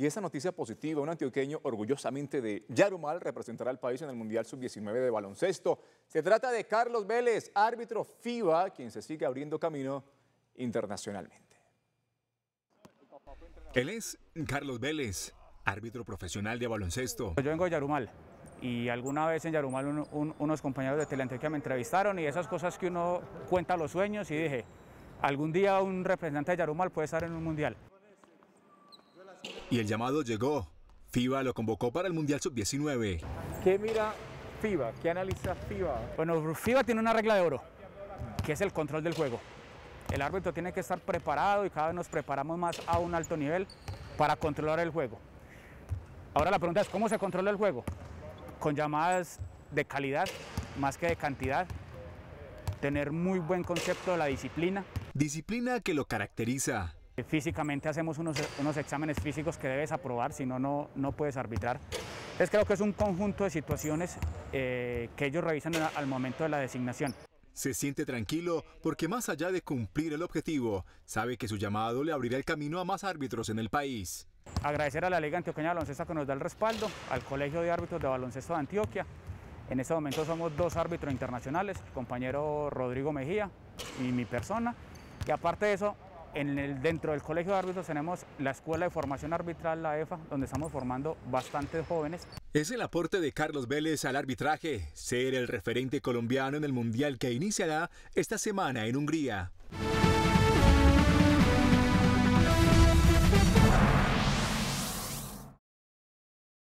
Y esa noticia positiva, un antioqueño orgullosamente de Yarumal representará al país en el Mundial Sub-19 de baloncesto. Se trata de Carlos Vélez, árbitro FIBA, quien se sigue abriendo camino internacionalmente. Él es Carlos Vélez, árbitro profesional de baloncesto. Yo vengo de Yarumal y alguna vez en Yarumal unos compañeros de Teleantioquia me entrevistaron y esas cosas que uno cuenta los sueños y dije, algún día un representante de Yarumal puede estar en un mundial. Y el llamado llegó. FIBA lo convocó para el Mundial Sub-19. ¿Qué mira FIBA? ¿Qué analiza FIBA? Bueno, FIBA tiene una regla de oro, que es el control del juego. El árbitro tiene que estar preparado y cada vez nos preparamos más a un alto nivel para controlar el juego. Ahora la pregunta es, ¿cómo se controla el juego? Con llamadas de calidad más que de cantidad, tener muy buen concepto de la disciplina. Disciplina que lo caracteriza, Físicamente hacemos unos, exámenes físicos que debes aprobar, si no, no puedes arbitrar. es creo que es un conjunto de situaciones eh, que ellos revisan al momento de la designación. Se siente tranquilo porque más allá de cumplir el objetivo, sabe que su llamado le abrirá el camino a más árbitros en el país. Agradecer a la Liga Antioqueña de Baloncesto que nos da el respaldo, al Colegio de Árbitros de Baloncesto de Antioquia. En este momento somos dos árbitros internacionales, compañero Rodrigo Mejía y mi persona. Y aparte de eso, el, dentro del Colegio de Árbitros tenemos la Escuela de Formación Arbitral, la EFA, donde estamos formando bastantes jóvenes. Es el aporte de Carlos Vélez al arbitraje, ser el referente colombiano en el Mundial que iniciará esta semana en Hungría.